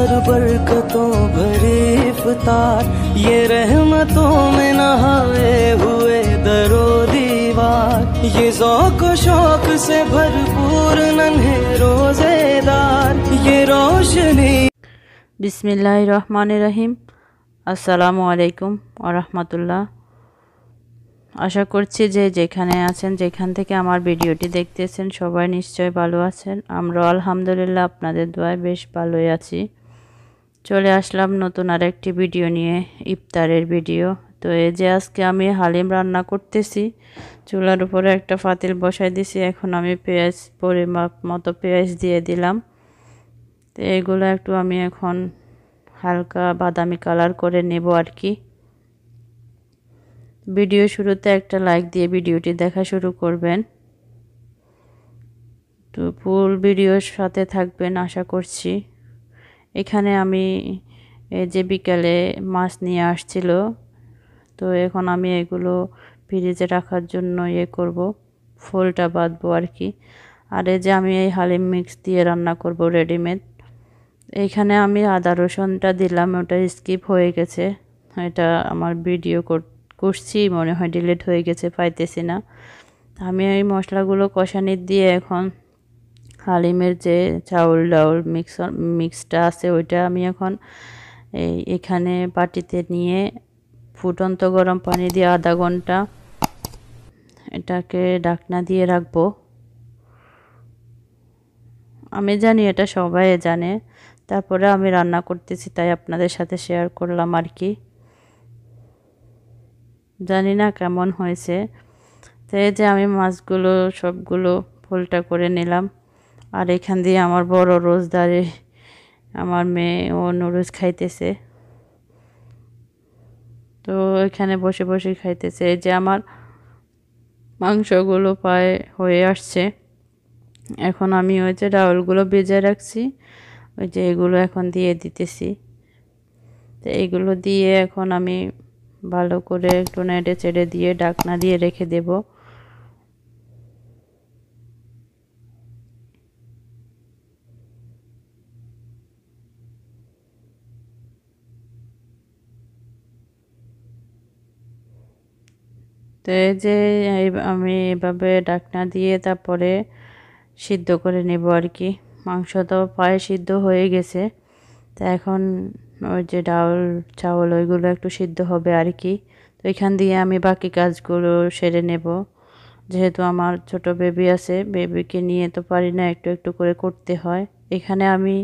हर बरकतों भरी इफ्तार ये रहमतों में नहाए हुए दरो दीवार ये जौक शौक से भरपूर नन्हे रोजेदार ये रोशनी বিসমিল্লাহ রহমান রহিম আসসালামু আলাইকুম আরহামতুল্লাহ আশা করছি যে যেখানে আছেন যেখান থেকে আমার ভিডিওটি দেখতেছেন সবাই নিশ্চয় ভালো আছেন আমরা আলহামদুলিল্লাহ আপনাদের দোয়ায় বেশ ভালোই আছি চলে আসলাম নতুন আরেকটি ভিডিও নিয়ে ইফতারের ভিডিও তো এই যে আজকে আমি হালিম রান্না করতেছি চুলার উপরে একটা ফাতিল বসাই দিছি এখন আমি পেঁয়াজ পরিমাপ মতো পেঁয়াজ দিয়ে দিলাম তো এগুলো একটু আমি এখন হালকা বাদামি কালার করে নেব আর কি ভিডিও শুরুতে একটা লাইক দিয়ে ভিডিওটি দেখা শুরু করবেন তো ফুল ভিডিওর সাথে থাকবেন আশা করছি এখানে আমি যে বিকালে মাছ নিয়ে আসছিল তো এখন আমি এগুলো ফ্রিজে রাখার জন্য ইয়ে করব ফোলটা বাঁধবো আর কি আর এই যে আমি এই হালিম মিক্স দিয়ে রান্না করব রেডিমেড এখানে আমি আদা রসুনটা দিলাম ওটা স্কিপ হয়ে গেছে এটা আমার ভিডিও করছি মনে হয় ডিলিট হয়ে গেছে পাইতেছি না আমি এই মশলাগুলো কষানি দিয়ে এখন হালিমের যে চাউল ডাউল মিক্সার মিক্সটা আছে ওইটা আমি এখন এই এখানে পাটিতে নিয়ে ফুটন্ত গরম পানি দিয়ে আধা ঘন্টা এটাকে ডাকনা দিয়ে রাখবো আমি জানি এটা সবাই জানে তারপরে আমি রান্না করতেছি তাই আপনাদের সাথে শেয়ার করলাম আর কি জানি না কেমন হয়েছে তাই যে আমি মাছগুলো সবগুলো ফুলটা করে নিলাম আর এখান দিয়ে আমার বড় রোজদারে আমার মেয়ে ও নুরুজ খাইতেছে তো এখানে বসে বসে খাইতেছে যে আমার মাংসগুলো পায়ে হয়ে আসছে এখন আমি ওই যে ডাউলগুলো বেজে রাখছি ওই যে এগুলো এখন দিয়ে দিতেছি তো এগুলো দিয়ে এখন আমি ভালো করে একটু নেটে চেড়ে দিয়ে ডাকনা দিয়ে রেখে দেবো তো এই যে আমি এভাবে ডাকনা দিয়ে তারপরে সিদ্ধ করে নেব আর কি মাংস তো পায়ে সিদ্ধ হয়ে গেছে তা এখন ওই যে ডাউল চাউল ওইগুলো একটু সিদ্ধ হবে আর কি তো এখান দিয়ে আমি বাকি কাজগুলো সেরে নেব যেহেতু আমার ছোট বেবি আছে বেবিকে নিয়ে তো পারি না একটু একটু করে করতে হয় এখানে আমি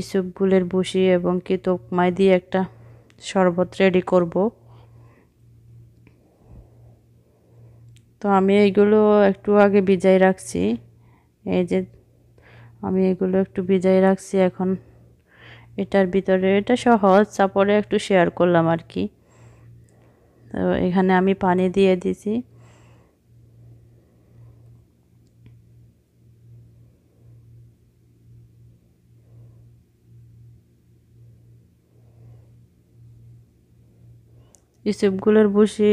ইসুপগুলের বসি এবং কি তোকমাই দিয়ে একটা শরবত রেডি করবো তো আমি এইগুলো একটু আগে ভিজাই রাখছি এই যে আমি এগুলো একটু ভিজাই রাখছি এখন এটার ভিতরে এটা সহজ তারপরে একটু শেয়ার করলাম আর কি তো এখানে আমি পানি দিয়ে দিছি ইসবগুলোর বসে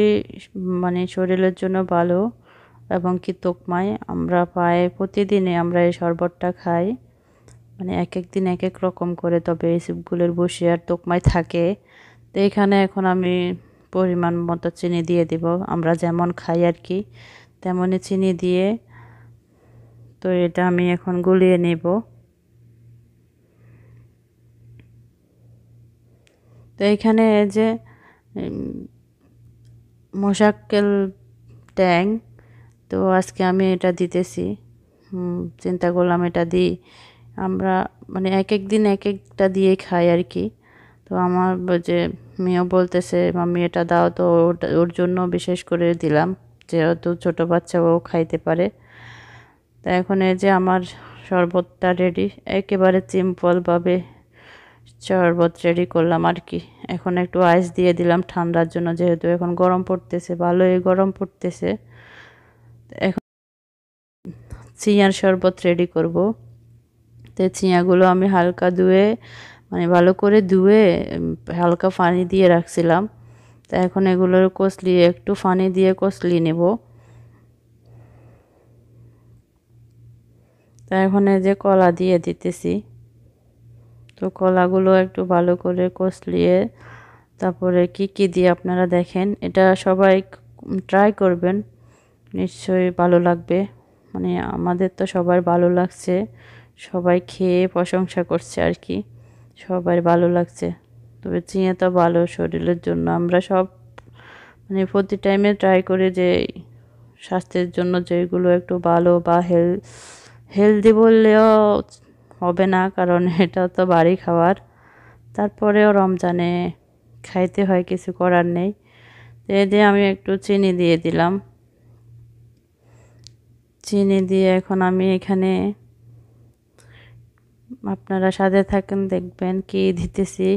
মানে শরীরের জন্য ভালো এবং কি তোকমায় আমরা পায়ে প্রতিদিনে আমরা এই শরবতটা খাই মানে এক এক দিন এক এক রকম করে তবে ইসবগুলোর বসে আর তোকমায় থাকে তো এখানে এখন আমি পরিমাণ মতো চিনি দিয়ে দিব আমরা যেমন খাই আর কি তেমনই চিনি দিয়ে তো এটা আমি এখন গুলিয়ে নেব তো এখানে যে মোশাক্কেল ট্যাং তো আজকে আমি এটা দিতেছি চিন্তা করলাম এটা দিই আমরা মানে এক এক দিন এক একটা দিয়ে খাই আর কি তো আমার যে মেয়েও বলতেছে মামি এটা দাও তো ওর জন্য বিশেষ করে দিলাম যেহেতু ছোটো বাচ্চাও খাইতে পারে তা এখন এই যে আমার শরবতটা রেডি একেবারে সিম্পলভাবে শরবত রেডি করলাম আর কি এখন একটু আইস দিয়ে দিলাম ঠান্ডার জন্য যেহেতু এখন গরম পড়তেছে ভালোই গরম পড়তেছে এখন চিয়ার শরবত রেডি করব তো চিয়াগুলো আমি হালকা ধুয়ে মানে ভালো করে ধুয়ে হালকা পানি দিয়ে রাখছিলাম তো এখন এগুলোর কষলিয়ে একটু পানি দিয়ে কষলিয়ে নেব তা এখন এই যে কলা দিয়ে দিতেছি তো কলাগুলো একটু ভালো করে কষলিয়ে তারপরে কি কি দিয়ে আপনারা দেখেন এটা সবাই ট্রাই করবেন নিশ্চয়ই ভালো লাগবে মানে আমাদের তো সবার ভালো লাগছে সবাই খেয়ে প্রশংসা করছে আর কি সবার ভালো লাগছে তবে চিঁয়ে তো ভালো শরীরের জন্য আমরা সব মানে প্রতি টাইমে ট্রাই করে যে স্বাস্থ্যের জন্য যেগুলো একটু ভালো বা হেল হেলদি বললেও হবে না কারণ এটা তো বাড়ি খাওয়ার তারপরেও রমজানে খাইতে হয় কিছু করার নেই তো দিয়ে আমি একটু চিনি দিয়ে দিলাম চিনি দিয়ে এখন আমি এখানে আপনারা সাথে থাকেন দেখবেন কি দিতেছি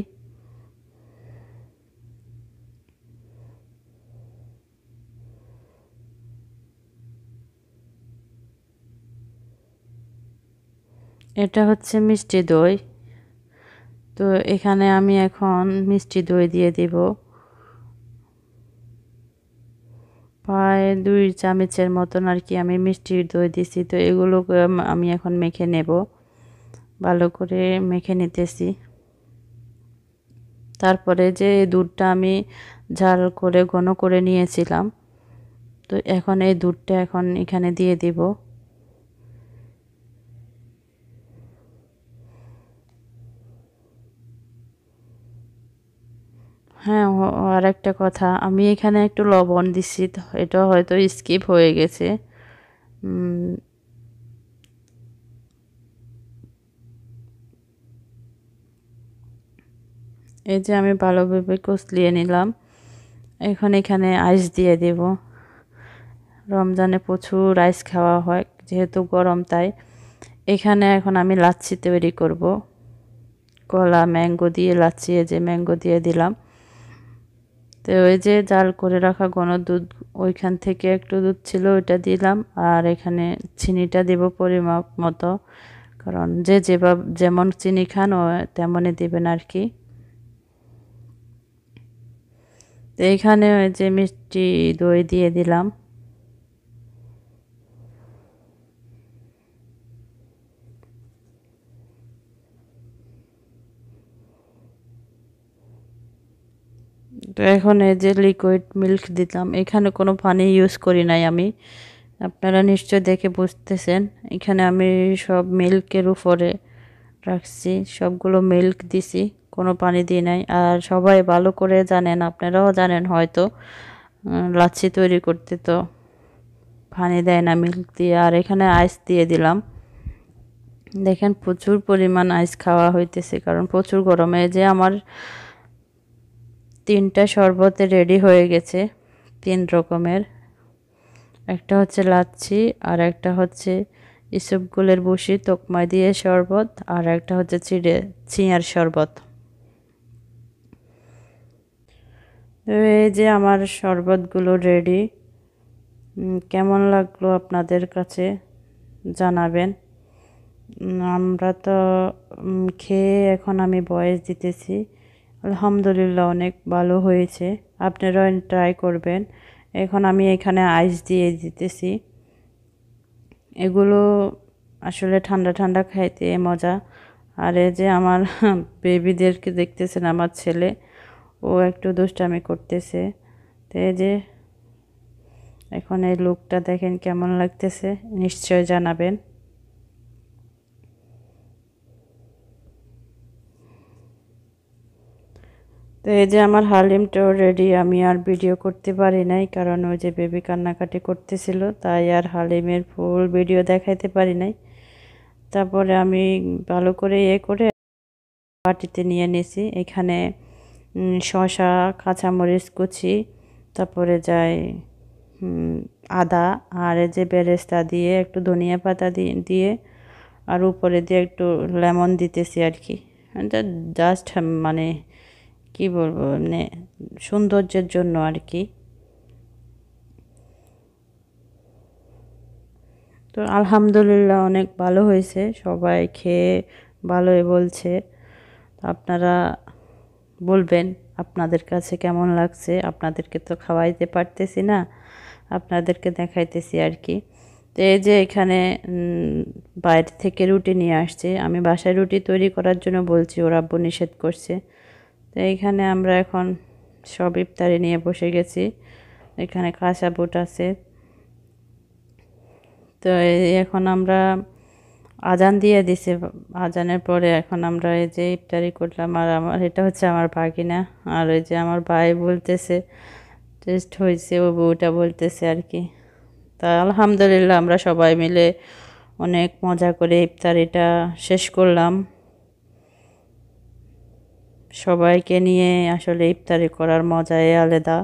এটা হচ্ছে মিষ্টি দই তো এখানে আমি এখন মিষ্টি দই দিয়ে দিব প্রায় দুই চামচের মতন আর কি আমি মিষ্টি দই দিছি তো এগুলো আমি এখন মেখে নেব ভালো করে মেখে নিতেছি তারপরে যে দুধটা আমি ঝাল করে ঘন করে নিয়েছিলাম তো এখন এই দুধটা এখন এখানে দিয়ে দিব হ্যাঁ আর একটা কথা আমি এখানে একটু লবণ দিচ্ছি এটা হয়তো স্কিপ হয়ে গেছে এই যে আমি ভালোভাবে কচলিয়ে নিলাম এখন এখানে আইস দিয়ে দেব রমজানে প্রচুর আইস খাওয়া হয় যেহেতু গরম তাই এখানে এখন আমি লাচ্ছি তৈরি করব কলা ম্যাঙ্গো দিয়ে লাচ্ছি যে ম্যাঙ্গো দিয়ে দিলাম তো ওই যে জাল করে রাখা ঘন দুধ ওইখান থেকে একটু দুধ ছিল ওইটা দিলাম আর এখানে চিনিটা দেব পরিমাপ মতো কারণ যে যেভাবে যেমন চিনি খান ও তেমনই দেবেন আর কি তো এখানে যে মিষ্টি দই দিয়ে দিলাম তো এখন এই যে লিকুইড মিল্ক দিতাম এখানে কোনো পানি ইউজ করি নাই আমি আপনারা নিশ্চয় দেখে বুঝতেছেন এখানে আমি সব মিল্কের উপরে রাখছি সবগুলো মিল্ক দিছি কোনো পানি দিই নাই আর সবাই ভালো করে জানেন আপনারাও জানেন হয়তো লাচ্ছি তৈরি করতে তো পানি দেয় না মিল্ক দিয়ে আর এখানে আইস দিয়ে দিলাম দেখেন প্রচুর পরিমাণ আইস খাওয়া হইতেছে কারণ প্রচুর গরমে যে আমার তিনটা শরবতে রেডি হয়ে গেছে তিন রকমের একটা হচ্ছে লাচ্ছি আর একটা হচ্ছে ইসবগুলের বসি তোকমাই দিয়ে শরবত আর একটা হচ্ছে চিড়ে চিঁয়ার শরবত এই যে আমার শরবতগুলো রেডি কেমন লাগলো আপনাদের কাছে জানাবেন আমরা তো খেয়ে এখন আমি বয়স দিতেছি আলহামদুলিল্লাহ অনেক ভালো হয়েছে আপনারাও ট্রাই করবেন এখন আমি এখানে আইস দিয়ে দিতেছি এগুলো আসলে ঠান্ডা ঠান্ডা খাইতে মজা আর এই যে আমার বেবিদেরকে দেখতেছেন আমার ছেলে ও একটু দুষ্টামি করতেছে তো এই যে এখন এই লুকটা দেখেন কেমন লাগতেছে নিশ্চয় জানাবেন তো এই যে আমার হালিমটাও রেডি আমি আর ভিডিও করতে পারি নাই কারণ ওই যে বেবি কান্নাকাটি করতেছিল তাই আর হালিমের ফুল ভিডিও দেখাইতে পারি নাই তারপরে আমি ভালো করে ইয়ে করে বাটিতে নিয়ে নিয়েছি এখানে শশা কাঁচামরিচ কুচি তারপরে যাই আদা আর যে বেরেস্তা দিয়ে একটু ধনিয়া পাতা দিয়ে আর উপরে দিয়ে একটু লেমন দিতেছি আর কি জাস্ট মানে কি বলবো মানে সৌন্দর্যের জন্য আর কি তো আলহামদুলিল্লাহ অনেক ভালো হয়েছে সবাই খেয়ে ভালোই বলছে আপনারা বলবেন আপনাদের কাছে কেমন লাগছে আপনাদেরকে তো খাওয়াইতে পারতেছি না আপনাদেরকে দেখাইতেছি আর কি তো এই যে এখানে বাইরে থেকে রুটি নিয়ে আসছে আমি বাসায় রুটি তৈরি করার জন্য বলছি ওরা বনিষেধ নিষেধ করছে তো এইখানে আমরা এখন সব ইফতারি নিয়ে বসে গেছি এখানে কাঁচা বুট আছে তো এখন আমরা আজান দিয়ে দিছে আজানের পরে এখন আমরা এই যে ইফতারি করলাম আর আমার এটা হচ্ছে আমার ভাগিনা আর ওই যে আমার ভাই বলতেছে টেস্ট হয়েছে ও বউটা বলতেছে আর কি তা আলহামদুলিল্লাহ আমরা সবাই মিলে অনেক মজা করে ইফতারিটা শেষ করলাম সবাইকে নিয়ে আসলে ইফতারি করার মজাই আলাদা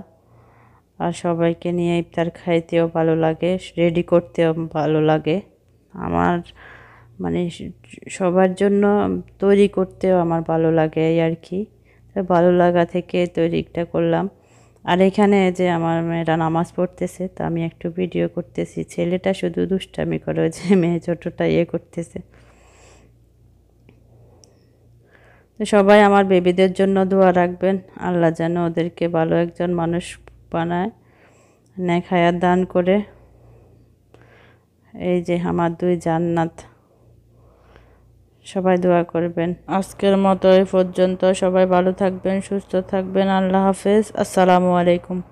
আর সবাইকে নিয়ে ইফতার খাইতেও ভালো লাগে রেডি করতেও ভালো লাগে আমার মানে সবার জন্য তৈরি করতেও আমার ভালো লাগে আর কি ভালো লাগা থেকে তৈরিটা করলাম আর এখানে যে আমার মেয়েরা নামাজ পড়তেছে তা আমি একটু ভিডিও করতেছি ছেলেটা শুধু দুষ্টামি করে যে মেয়ে ছোটোটা ইয়ে করতেছে সবাই আমার বেবিদের জন্য দোয়া রাখবেন আল্লাহ যেন ওদেরকে ভালো একজন মানুষ বানায় নেক হায়াত দান করে এই যে আমার দুই জান্নাত সবাই দোয়া করবেন আজকের মতো এই পর্যন্ত সবাই ভালো থাকবেন সুস্থ থাকবেন আল্লাহ হাফেজ আসসালামু আলাইকুম